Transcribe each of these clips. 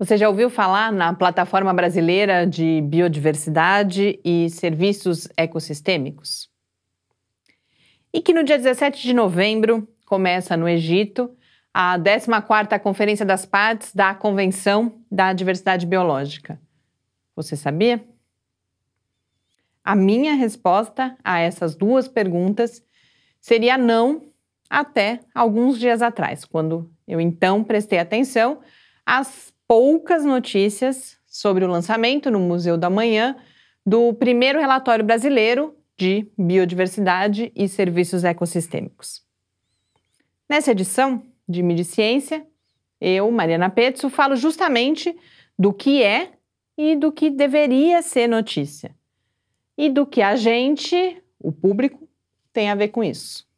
Você já ouviu falar na Plataforma Brasileira de Biodiversidade e Serviços Ecossistêmicos? E que no dia 17 de novembro começa no Egito a 14ª Conferência das Partes da Convenção da Diversidade Biológica. Você sabia? A minha resposta a essas duas perguntas seria não até alguns dias atrás, quando eu então prestei atenção às poucas notícias sobre o lançamento no Museu da Manhã do primeiro relatório brasileiro de biodiversidade e serviços ecossistêmicos. Nessa edição de Ciência, eu, Mariana Petzo, falo justamente do que é e do que deveria ser notícia. E do que a gente, o público, tem a ver com isso.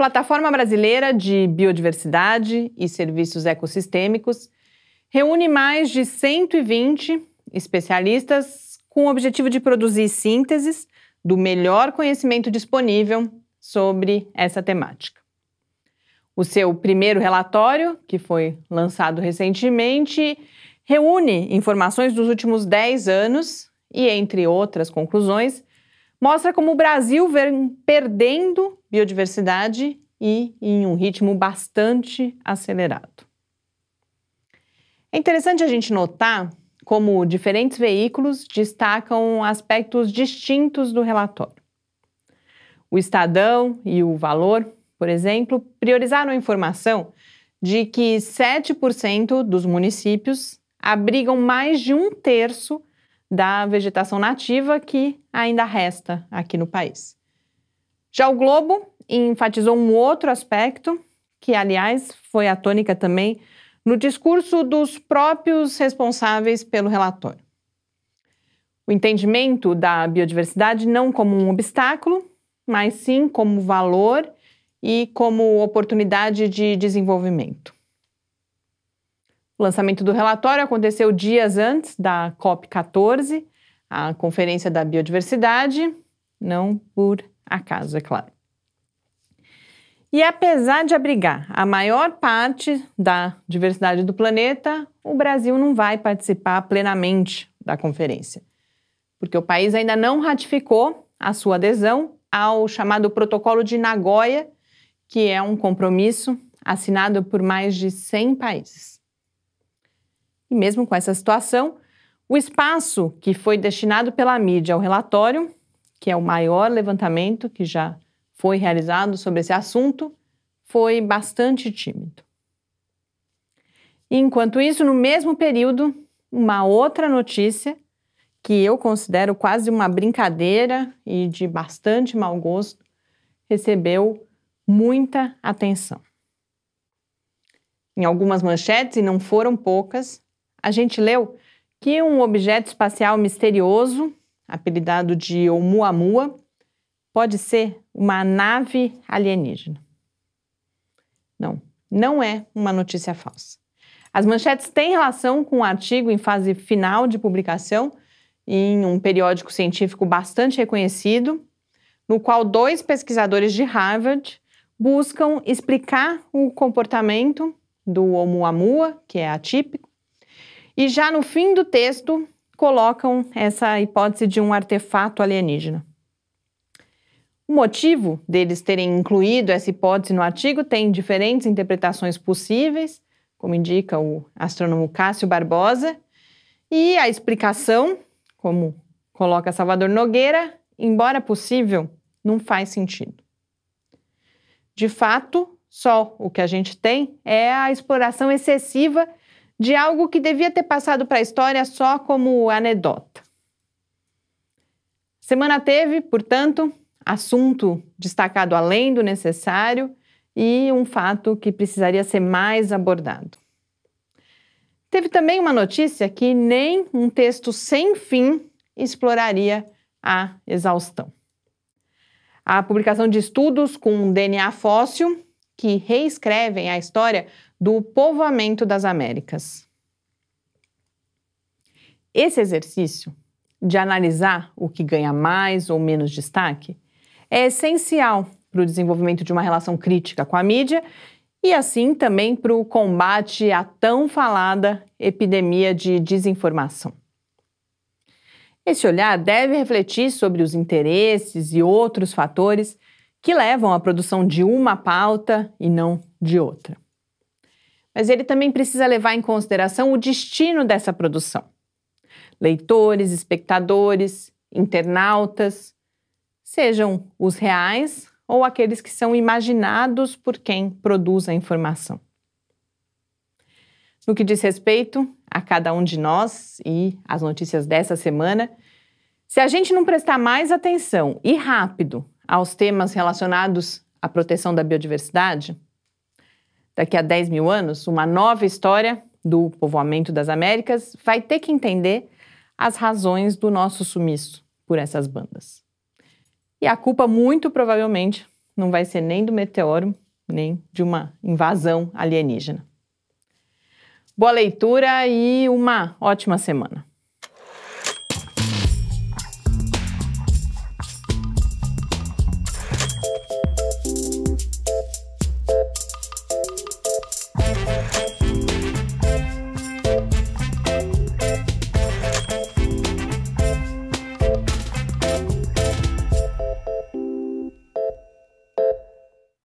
Plataforma Brasileira de Biodiversidade e Serviços Ecossistêmicos reúne mais de 120 especialistas com o objetivo de produzir sínteses do melhor conhecimento disponível sobre essa temática. O seu primeiro relatório, que foi lançado recentemente, reúne informações dos últimos 10 anos e, entre outras conclusões, mostra como o Brasil vem perdendo biodiversidade e em um ritmo bastante acelerado. É interessante a gente notar como diferentes veículos destacam aspectos distintos do relatório. O Estadão e o Valor, por exemplo, priorizaram a informação de que 7% dos municípios abrigam mais de um terço da vegetação nativa que ainda resta aqui no país. Já o Globo enfatizou um outro aspecto, que aliás foi a tônica também no discurso dos próprios responsáveis pelo relatório. O entendimento da biodiversidade não como um obstáculo, mas sim como valor e como oportunidade de desenvolvimento. O lançamento do relatório aconteceu dias antes da COP14, a Conferência da Biodiversidade, não por acaso, é claro. E apesar de abrigar a maior parte da diversidade do planeta, o Brasil não vai participar plenamente da conferência, porque o país ainda não ratificou a sua adesão ao chamado Protocolo de Nagoya, que é um compromisso assinado por mais de 100 países. E mesmo com essa situação, o espaço que foi destinado pela mídia ao relatório, que é o maior levantamento que já foi realizado sobre esse assunto, foi bastante tímido. Enquanto isso, no mesmo período, uma outra notícia que eu considero quase uma brincadeira e de bastante mau gosto, recebeu muita atenção. Em algumas manchetes, e não foram poucas, a gente leu que um objeto espacial misterioso, apelidado de Oumuamua, pode ser uma nave alienígena. Não, não é uma notícia falsa. As manchetes têm relação com um artigo em fase final de publicação em um periódico científico bastante reconhecido, no qual dois pesquisadores de Harvard buscam explicar o comportamento do Oumuamua, que é atípico, e já no fim do texto colocam essa hipótese de um artefato alienígena. O motivo deles terem incluído essa hipótese no artigo tem diferentes interpretações possíveis, como indica o astrônomo Cássio Barbosa, e a explicação, como coloca Salvador Nogueira, embora possível, não faz sentido. De fato, só o que a gente tem é a exploração excessiva de algo que devia ter passado para a história só como anedota. Semana teve, portanto, assunto destacado além do necessário e um fato que precisaria ser mais abordado. Teve também uma notícia que nem um texto sem fim exploraria a exaustão. A publicação de estudos com DNA fóssil que reescrevem a história do povoamento das Américas. Esse exercício de analisar o que ganha mais ou menos destaque é essencial para o desenvolvimento de uma relação crítica com a mídia e, assim, também para o combate à tão falada epidemia de desinformação. Esse olhar deve refletir sobre os interesses e outros fatores que levam à produção de uma pauta e não de outra mas ele também precisa levar em consideração o destino dessa produção. Leitores, espectadores, internautas, sejam os reais ou aqueles que são imaginados por quem produz a informação. No que diz respeito a cada um de nós e as notícias dessa semana, se a gente não prestar mais atenção e rápido aos temas relacionados à proteção da biodiversidade, daqui a 10 mil anos, uma nova história do povoamento das Américas vai ter que entender as razões do nosso sumiço por essas bandas. E a culpa, muito provavelmente, não vai ser nem do meteoro, nem de uma invasão alienígena. Boa leitura e uma ótima semana.